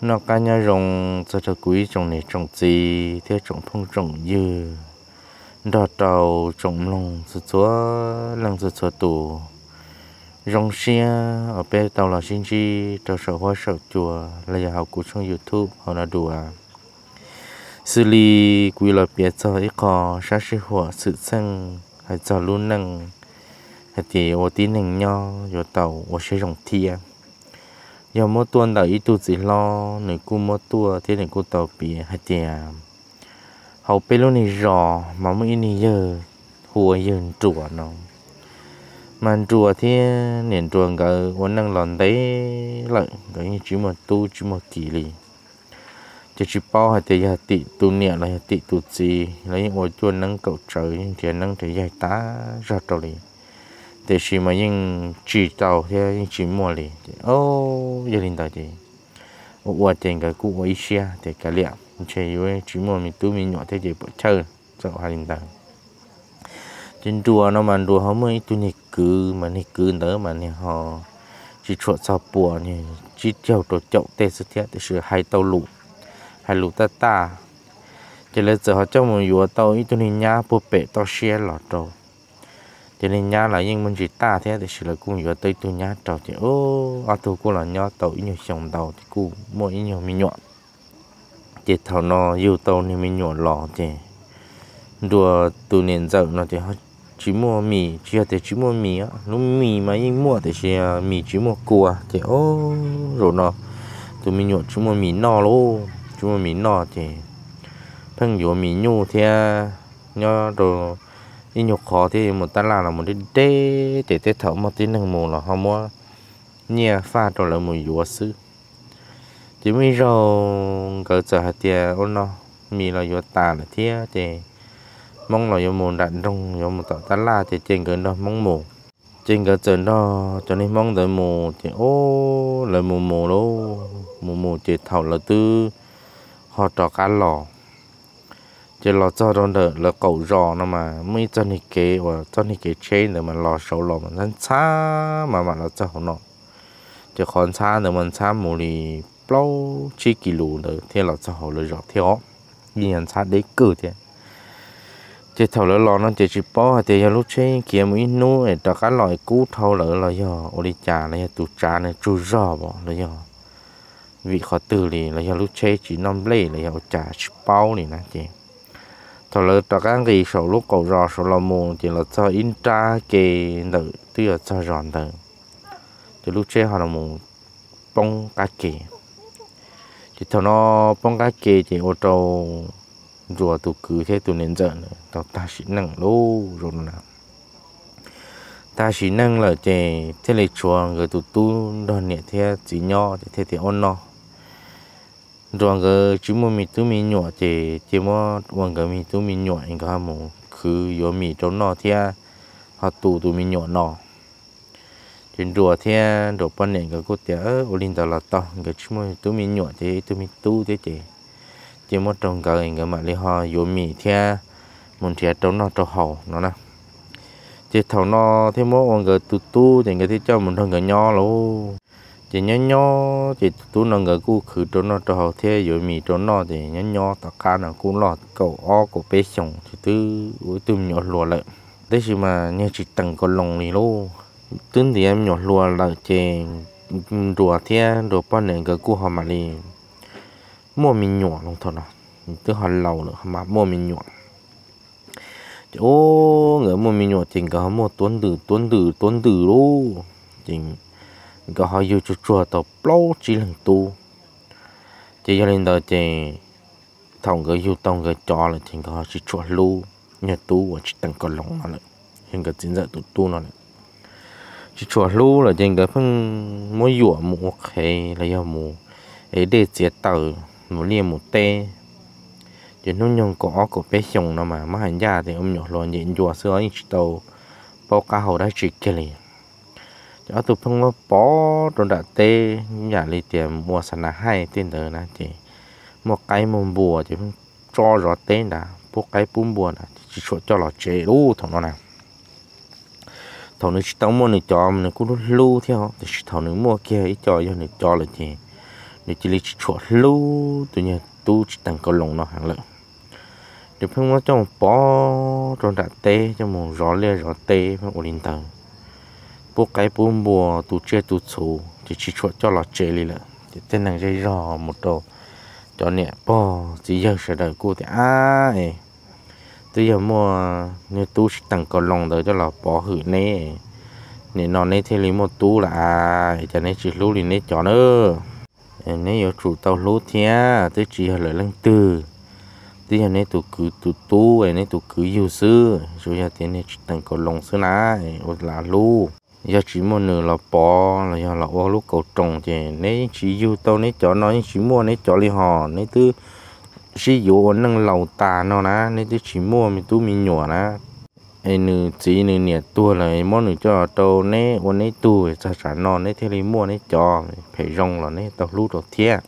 nó cá nhân rồng cho cho quý trong này trồng gì theo trồng phong trồng dư đào tàu trồng lồng sự chúa lăng sự chúa tổ rong xe ở bên tàu là xin chi tàu sợ hoa sợ chùa là nhà học của trong youtube họ là đùa xử lý quy luật biết cho ấy có sát sĩ hỏa sự sang hay cho luôn năng hay thì ô tí nành nho rồi tàu ô xe rồng thiêng 有么多的一肚子咯，你顾么多，天天顾到别还点，后背路你绕，妈妈你热，หัวยืนจั่วเนาะมันจั่วที่เนี่ยจั่วก็วันนั่งหลอนได้ละก็ยังจิ้มตู้จิ้มกี่ลีจะจิ้มป้อให้แต่ยาติตูเนี่ยแล้วยาติตูจีแล้วยังโอ้ยจั่วนั่งเก่าเจอยังเทียนนั่งเทียนยายตาจัดตัวเลย thì chỉ mà những chỉ tàu thì những chỉ mua liền ô gia đình tàu thì ủa tiền cái cụ ấy xe thì cái liệu chỉ với chỉ mua mình tu mình nhỏ thế thì bỏ chơi sợ gia đình tàu trên chùa nó mà chùa họ mới tu nịch cứ mà nịch cứ nữa mà nè họ chỉ chuột sao bùa nè chỉ chèo đồ chậu tê sự thiết thì sự hai tàu lụ hai lụ ta ta chỉ là giờ họ cho mình vừa tàu ít tu nịch nhá bộ bể tàu xe lọt rồi thế nên nhá là nhưng mình chỉ ta thế thì chỉ là cũng vừa tới tôi nhá trầu thì ô à tôi cũng là nhá tàu nhiều chồng đầu thì cũng mỗi nhiều mình nhọn thì thầu nó yêu tàu thì mình nhọn lò thì đùa tôi nền dậu nó thì chỉ mua mì chỉ là thì chỉ mua mì á lúc mì mà nhưng mua thì chỉ à, mì chỉ mua cua thì ô rồi nó tôi mình nhọn chỉ mua mì no luôn chỉ mua mì no thì thằng vô mì nhu thì à, nhá rồi đi nhục khó thì một ta làm là một cái đê để tết thở một tí năng mù là không mua nhà pha cho là một vua sư chỉ mới rồi cỡ giờ hạt tiền ôn nó mì là vua tàn là thế thì mong là vua mù đạn trong vua một tạo ta la thì trên cái đó mong mù trên cái trên đó cho nên mong tới mù thì ô lại mù mù đâu mù mù chỉ thầu là tư họ trò cá lò chỉ lo cho đó nữa là cậu rò nó mà mới cho ni kế và cho ni kế chế để mà lo sầu lo mình thân xa mà mà lo cho nó chỉ còn xa để mình xa mù đi bao chi kỷ lù nữa thì lo cho họ lựa chọn theo nhìn nhận xa đấy cử thế chỉ thầu lỡ lo nó chỉ chỉ bao thì giờ lúc chế kia mới nu để cho cái loại cú thầu lỡ là giờ, ô đi trà này tụ trà này chú rò bỏ là giờ, vị khó từ thì là do lúc chế chỉ non lê là do trà bao này nè chị thôi lỡ cho các cái sổ lúc cầu rò sổ lò mù thì là cho in tra kề tự tức là cho ròn tự thì lúc chơi họ là mù bông cá kề thì thọ nó bông cá kề thì ô tô rùa tụ cứ thế tụ nên giận tao ta chỉ nặng lô rồi nè ta chỉ nặng là chè thế là chuồng người tụ tu đòn nhẹ thế chỉ nho thế thì ôn no đoàn cái chúng mua mì tú mì nhỏ thì thì mua đoàn cái mì tú mì nhọ anh có ham muốn cứ có mì trốn nọ thì họ tu tu mì nhọ nọ trên đùa thì đồ bánh này cái cô tiệt ở linh đà lạt tao cái chúng mua tú mì nhọ thì tú mì tu thế thì chỉ mua trồng cái anh cái mà lấy họ có mì thì muốn thì trốn nọ trốn hậu nó nè chỉ thầu nọ thì mua đoàn cái tu tu thì cái thì cho mình thằng cái nhọ luôn thì nhớ nhớ thì tú nó người cũ khử trốn nó cho họ thế rồi mì trốn nó thì nhớ nhớ tất cả nó cũng lo cậu o của bé chồng thì tứ với tứ nhỏ lùa lại thế chứ mà nhớ chỉ tầng con lồng này luôn tứ thì em nhỏ lùa lại chè rùa thế rồi bao nè người cũ họ mà đi mua mình nhỏ luôn thôi nó tứ họ lâu nữa mà mua mình nhỏ ô người mua mình nhỏ thì cả mua tuấn tử tuấn tử tuấn tử luôn chính có họ yêu chú chua tàu plau chỉ lần tu chỉ gia đình đó chỉ thằng người yêu tông người cho là chỉ có chỉ chua lu nhà tu và chỉ tăng con lòng nó lại hiện cái chính giờ tu tu nó lại chỉ chua lu là chỉ cái phân mỗi dụa một hay là yêu một ấy để chế tàu một liền một tê chỉ nó nhung có có bé chồng nó mà mà hành gia thì ông nhỏ lo nhện dụa xưa anh chỉ tàu bao cá hầu đã chỉ kia liền cho tụp phong nó bỏ rồi đã tê nhà lì tiền mua sản là hai tiền đó là chỉ một cái mồm bùa chỉ cho rõ tên đã, bố cái bún bùa là chỉ cho cho lọ chế đu thằng nó này thằng nó chỉ tao mua này cho mình cũng lưu theo thì thằng nó mua kia ít cho cho này cho là gì để chỉ lấy chuột lưu tự nhiên tu chỉ tăng cầu lồng nó hàng lượng để phương nó trong bó rồi đã tê trong một rõ lê rõ tê phương ổn định tầng bố cái bố mùa tụ chơi tụ sủ thì chỉ chuột cho lọt chơi đi là thì tên nàng dây rò một đồ cho nè bò chỉ giờ sẽ đợi cô thì à ấy tôi giờ mua như tú tặng cầu lòng đời cho là bỏ hử nè nè nó nè thế lý một tú là à cho nên chỉ lú thì nè cho nữa nè giờ chủ tàu lú thía tôi chỉ là lăng từ tôi giờ nè tụ cứ tụ tú ấy nè tụ cứ yêu sư rồi giờ thế nè tặng cầu lòng sư nà ấy là lú giờ chỉ mua nửa là bỏ là giờ là ô lúc cầu trồng thì nếu chỉ du tao nếu cho nó chỉ mua nếu cho li hò nếu tư chỉ dụ nâng lầu tà nó nè nếu tư chỉ mua mình tu mình nhỏ nè ai nửa chỉ nửa nè tua là mua nửa cho tao nếu ô nếu tu thì sao nó nếu thế li mua nếu cho phải rong là nếu tao lúc đầu thiệt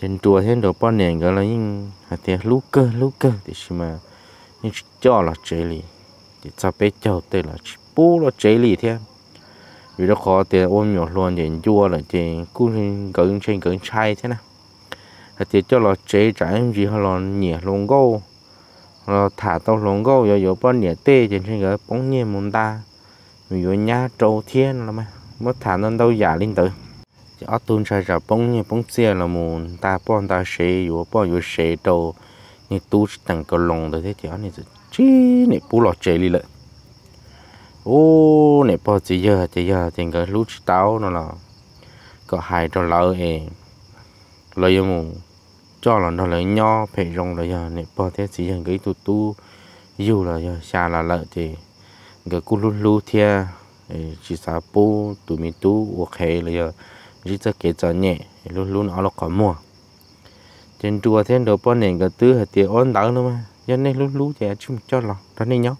trên tua thế đồ bao nền gọi là những hạt tiền lúc cơ lúc cơ thì xí mà nhưng cho là chơi li thì sao bé chơi tên là chỉ bố nó chế lì thế vì nó khó tiền ôm nhỏ luôn để chua là tiền cũng cứng trên cứng chay thế này thì cho nó chế trái em gì hay là nhẹ lông gâu nó thả tao lông gâu rồi rồi bao nhẹ tê trên trên cái bóng nhẹ muốn ta vì rồi nhá trâu thiên là mà mất thả nên đâu giả lên tới ở tuần trai ra bóng nhẹ bóng xe là muốn ta bọn ta sẽ rồi bao rồi sẽ trâu nhưng tu tăng cái lông tới thế thì anh ấy chỉ này bù lọt chế đi lại ô này bao chỉ giờ chỉ giờ thì cái lút táo nó là có hai trò lỡ ấy lấy mù cho là nó lấy nho phải rong là giờ này bò thế chỉ giờ cái tu tu dù là giờ xa là lợi thì cái cú lút lút thia chỉ sa bù tụi mình tu ok là giờ chỉ cho kể cho nhẹ lút lút nó là có mua trên chùa thế đồ bò nền cái tứ hạt tiền ôn đỡ nữa mà giờ này lút lút thì chúng cho là đó nên nhóc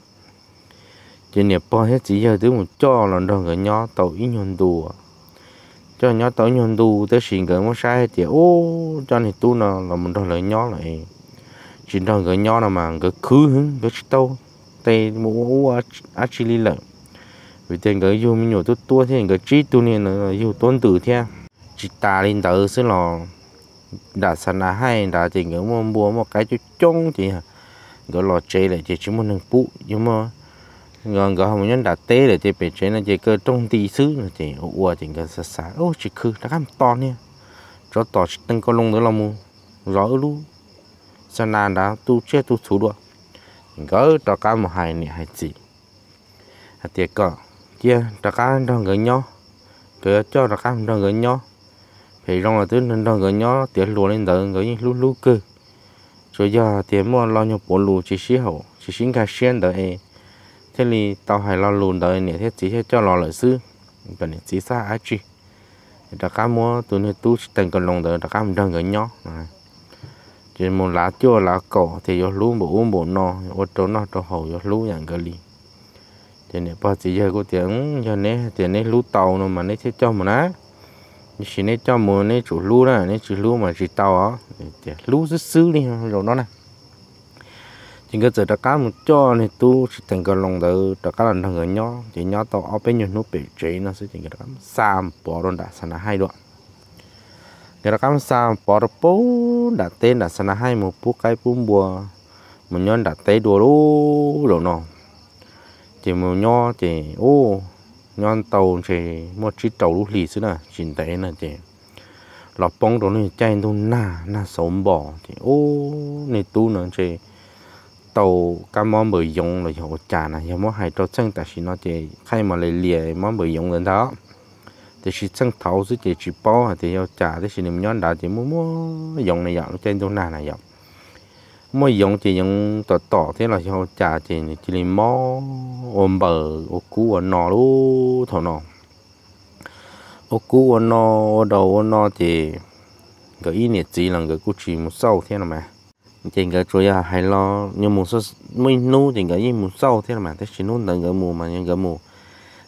chỉ nè bao hết chỉ giờ tới một cho là đâu người nhỏ tàu ít nhon đùa cho nhỏ tàu nhon đù tới xin gỡ một sai thì ô cho này tu nó là một đâu lại nhỏ lại chỉ đâu người nhỏ là mà gỡ khứ hứng gỡ tàu tay mũ á chỉ lý lợi vì tiền gỡ vô mình nhổ tu tua thế gỡ chỉ tu nên là vô tuân tử thế chỉ ta lên tới sẽ là đã sẵn là hay đã tiền gỡ mua mua một cái chút trông thì gỡ lò chế lại thì chỉ muốn nâng bụ nhưng mà còn gọi một nhân đã tế để chơi bể chế là chơi cơ trong tì xứ là chơi ủa chế cơ sá sá ô chế khư đã cam to nha cho tỏ tăng có lông nữa là mu rõ luôn, sao nà đã tu chết tu thủ đua gỡ cho cá một hai nè hai chị hạt tiệt cọ kia cho cá đang gỡ nhó rồi cho cho cá đang gỡ nhó thì trong là thứ nên đang gỡ nhó tiệt lúa lên đỡ gỡ lú lú cơ rồi giờ tiệt mua lo nhau bốn lú chỉ xí hậu chỉ xí cá xiên đỡ thế thì tàu hải lo lùn đời nè thế chỉ cho lo lợi sư còn nè chỉ xa ai chi đặc cá mua từ nơi tu tình còn lòng đời đặc cá mình đang gửi nhỏ chỉ một lá chua lá cỏ thì yo lú bổ uống bộ no ô tô nó cho hầu yo lú อย่าง cái gì thì này bao chỉ giờ có tiếng giờ nè thì nè lú tàu nó mà nè sẽ cho mà nè chỉ nè cho mà nè chủ lú đó nè chủ lú mà chỉ tàu á lú rất xứ đi rồi nó này chính cái giờ đã cá một cho thì tu thành cái lòng đầu đã cá lần thằng người nhỏ thì nhỏ to ở bên nhiều nút bị chế nó sẽ chính cái đám sam bỏ luôn đã sana hai đoạn cái đám sam bỏ được bố đã tên đã sana hai một bố cái bún bùa một nhân đã tên đùa lú rồi nọ chỉ một nhỏ chỉ ô nhân tàu chỉ một chiếc tàu lú lì xí nè chỉ tệ nè chỉ lọp bóng đồ nó chạy đồ na na sống bỏ chỉ ô này tu nè chỉ tàu cá mò mười dùng là họ trả này giờ mò hai trâu chân tại vì nó chỉ khai mà lấy lìa mò mười dùng lên đó thì chỉ chân thầu chứ chỉ chỉ bao thì họ trả thì chỉ niệm nhon đã chỉ mua mua dùng này dọn trên chỗ nào này dọn mua dùng chỉ dùng tò tò thế là họ trả chỉ chỉ niệm mò ôm bờ ô cú ở nọ luôn thầu nọ ô cú ở nọ đầu ở nọ thì cái ý niệm gì là cái cú chỉ một sâu thế nào mà chỉnh cái chuối à hay lo nhưng một số mới nu chỉnh cái gì một sâu thế là mà thế chỉ nu tận cái mùa mà những cái mù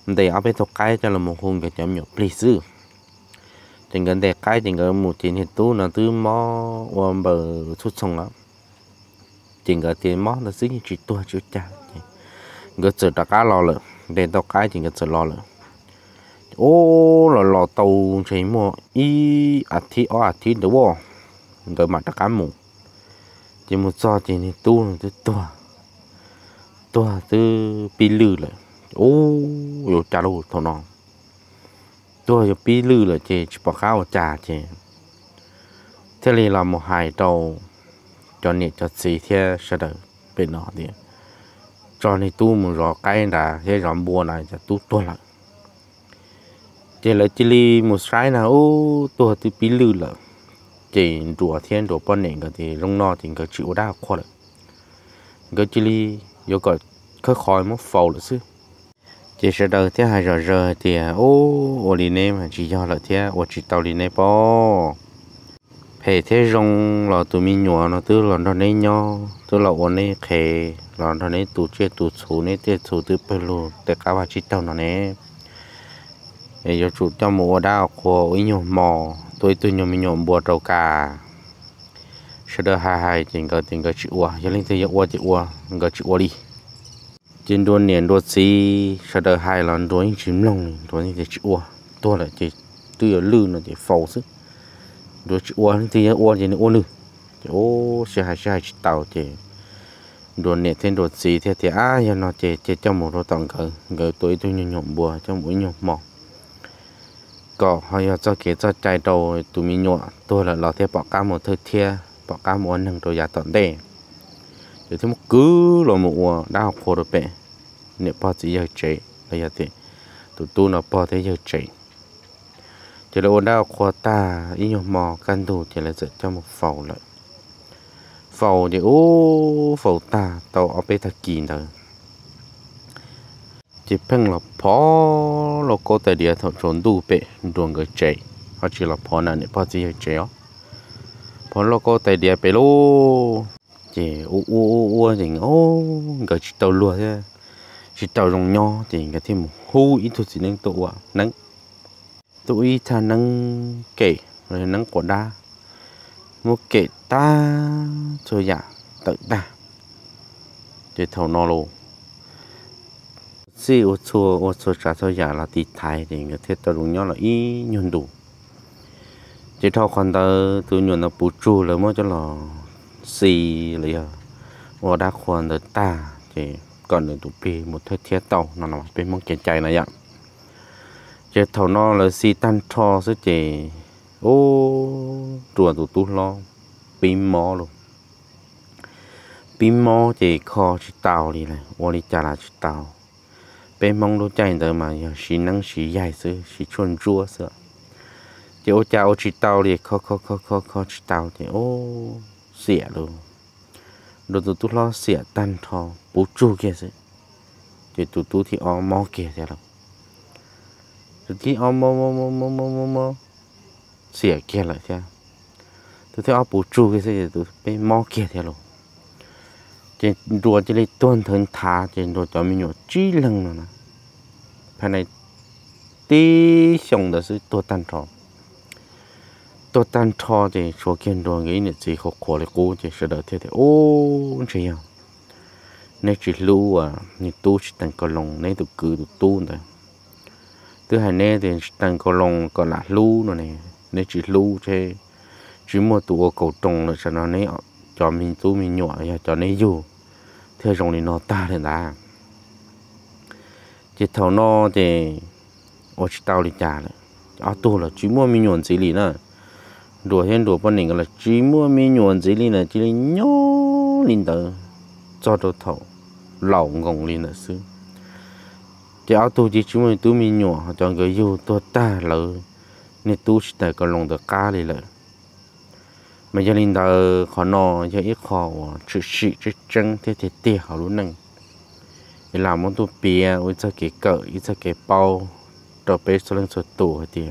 để áp bên thuộc cái cho là một hùng cái chấm nhậu please chỉnh cái đẹp cái chỉnh cái mùa chỉnh hiện tu là thứ mò ôm bờ xuất sông lắm chỉnh cái tiền mò là xích chỉ tua chú cha người sửa đặc cá lo lợ để tàu cái chỉnh cái sửa lo lợ ô là lo tàu chỉ mua y à thi ở à thi đúng không người mà đặc cá mù chỉ một giờ chỉ này tu là tôi to to từ pi lư rồi ô yo trả đâu thằng nó to yo pi lư rồi chỉ chỉ bỏ khao trả chỉ thế này là một hai đầu cho nên cho xì thế sẽ được bên nó đi cho nên tu một rõ cái là thế rõ bùa này cho tu to lại chỉ là chỉ li một sai nào ô to từ pi lư rồi chỉ rùa thiên rùa bò nè cái thì rong no thì cái chịu đau khó rồi cái chỉ li vô cái khơi khói mất phầu là xứ chỉ sợ đầu thế hai giờ giờ thì ô ô li nè mà chỉ do là thế ô chỉ tàu li nè bò phải thế rong là tụi mình nhỏ nó tư là nó nên nhau tư là ôn nè khề là nó nên tụi chơi tụi số nè tụi số tư bê lô tất cả bà chỉ tàu nó nè giờ chủ cho mùa đào của ý nhiều mò tôi tôi nhiều mình bùa trâu cả sau đó hai hai tiền cờ tiền cờ chịu ua giờ lên thì giờ ua chịu ua cờ chịu ua đi trên đôi nền đôi xí sau đó hai lần đôi chìm lòng đôi thì chịu ua tôi là chỉ tôi ở lư nó chỉ phầu sức đôi chịu ua thì giờ ua thì nó ua nữa ô xe hai xe hai chỉ tàu chỉ đồ nè thêm đồ gì thế thì á giờ nó chỉ chỉ cho một đôi tặng cờ cờ tôi tôi nhiều nhiều bùa cho mỗi nhiều mỏng cỏ hay là cho kế cho chạy đầu tụi mình nhọ tôi là lò theo bỏ cá một thời thia bỏ cá một ăn hàng đầu giá tận đề để thêm một cứ là một mùa đã học phổ được bể nếu bỏ chỉ giờ chế là giờ thì tụi tôi nó bỏ thế giờ chế chỉ là ôn đào khoa ta ý nhiều mò căn thủ chỉ là dựa cho một phẩu lại, phẩu thì ô phẩu ta tàu ở bên ta kỳ rồi chỉ phăng là phó là cô tài địa thọ trốn đủ bể ruộng người chạy họ chỉ là phó này phó gì chạy ó phó là cô tài địa bể lô chỉ u u u u thì ô người chỉ tàu lúa thế chỉ tàu rồng nho thì người thêm hú ít thôi chỉ nên tụ à nắng tụ ít thà nắng kể rồi nắng quả đa mua kể ta thôi dạ tự ta để thầu no luôn ซีอุชัวอุชัวจะทอยาลาติไทยเด็กเทศตลุงย้อนลอีนยุนดูจะท่อคอนเตอร์ตัวยุนเรปูจูเลยมั่งจะหลอซีเลยว่าดักควรเดต้าจะก่อนหนึ่งตุปีหมดเทเทียเต่านอนเป็นมังเกณใจนะยะจะท่านอเลยซีตันทอซะเจโอ้ตัวตุตุล้อปีมอลูปีมอจะคอชิตาวเลยเลยวันนี้จะลาชิตา bé mong đồ chạy tới mà xí nắng xí dài sư xí chuồn chua sư thì ô cha ô chỉ tao thì khó khó khó khó khó chỉ tao thì ô xỉa luôn. đồ tụt tụt lo xỉa tan thò bố chu kia sư thì tụt tụt thì ó mò kia thế đâu tụt thì ó mò mò mò mò mò mò mò xỉa kia lại thế tụt thì ó bố chu kia sư thì tụt bé mò kia thế rồi chỉ đùa chỉ lấy tuần thân thả chỉ đùa cho mình nhổ chỉ lần nữa nè phải này tí xong đó sự tôi tan trò tôi tan trò thì số kiện đồ cái này chỉ học khổ lại cố chỉ sửa được thế thì ô thế à nên chỉ lưu à nên tu chỉ tăng cầu lòng nên tu cứ tụ tu nữa thứ hai nên thì tăng cầu lòng còn là lưu nữa này nên chỉ lưu thế chỉ một tụ cầu trồng là sao nó nên cho mình tu mình nhọ, cho nên dùng thế rồi nó ta lên đá, chỉ thầu nó thì ở chỉ tao đi trả lại à tu là chỉ mua mi nhuận gì lì nữa đùa hen đùa bọn mình là chỉ mua mi nhuận gì lì nữa chỉ là nhó linh tử cho đồ thầu lão ngồng linh nữa xứ chỉ à tu chỉ chỉ mua tu mi nhuận cho người yêu tu ta lỡ nên tu chỉ tại còn lòng được cá đi lỡ mà cho nên đào khó nò cho ít khó chữ sĩ chữ chân thế thế tê họ luôn nè làm món tu bia với cho cái cỡ với cho cái bao đồ bê số lần số tủ thì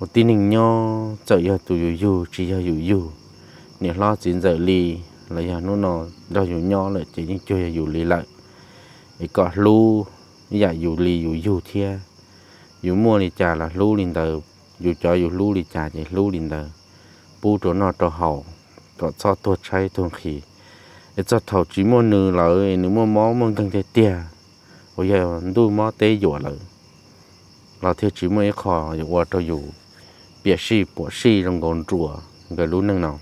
một tí nình nho chợ giờ tủ dù dù chỉ giờ dù dù nè lo chín giờ lì là giờ nó nò đào dù nho lại chỉ những chơi dù lì lại thì có lu giờ dạ dù lì dù dù thia dù mua thì trả là lu liền tờ dù cho dù lu thì trả thì lu liền tờ bu chỗ nó cho hậu cho cho tôi cháy thường khi cho thầu chỉ mua nửa lợi nửa mua mó mua cần thế tia bây giờ đu mó tế dùa lợi là thiếu chỉ mua khó dùa qua cho dù bịa xì bỏ xì trong gòn chùa cái lũ nâng nào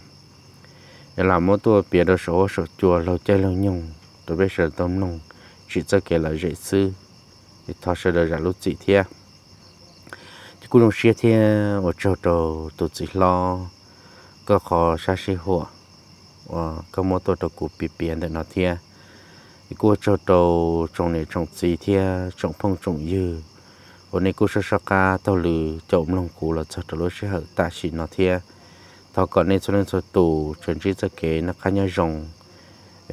là mỗi tôi bịa đồ số số chùa lâu chơi lâu nhung tôi biết sợ tâm nung chỉ cho kể là dễ sư thì thọ sợ đời ra lúc chị thia cú đông xe thia ở chỗ chỗ tôi chỉ lo ก็ขอชาชิหัวก็มอตัวตัวกูปีเปลี่ยนแต่นอเทียกูจะตัวจงเนี่ยจงสีเทียจงพงจงยือวันนี้กูชอบกาตัวหรือจมลงกูแล้วจะตัวรู้ชื่อตาชินอเทียทอก่อนนี้ส่วนส่วนตัวจนชีจะเกนักขันยจง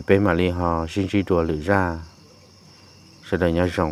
เป็นมาลีฮอชินชีตัวหรือจ้าแสดงยจง